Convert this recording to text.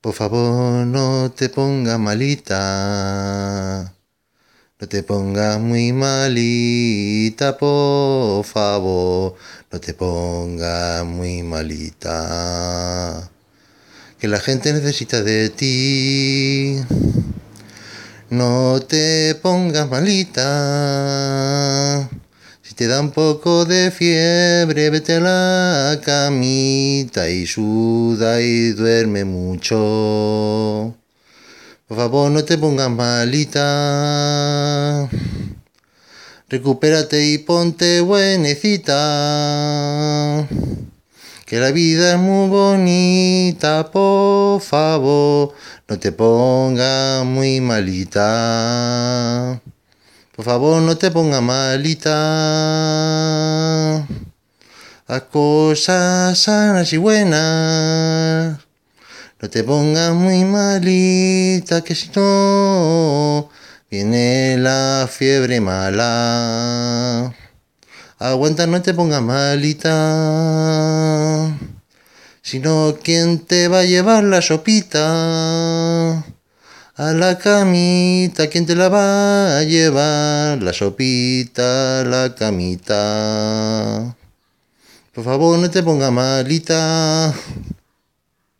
Por favor, no te pongas malita. No te pongas muy malita, por favor. No te pongas muy malita. Que la gente necesita de ti. No te pongas malita te da un poco de fiebre, vete a la camita y suda y duerme mucho. Por favor, no te pongas malita. Recupérate y ponte buenecita. Que la vida es muy bonita, por favor, no te pongas muy malita. Por favor, no te ponga malita. a cosas sanas y buenas. No te pongas muy malita, que si no, viene la fiebre mala. Aguanta, no te ponga malita. sino no, ¿quién te va a llevar la sopita? A la camita, ¿quién te la va a llevar? La sopita, la camita. Por favor, no te ponga malita.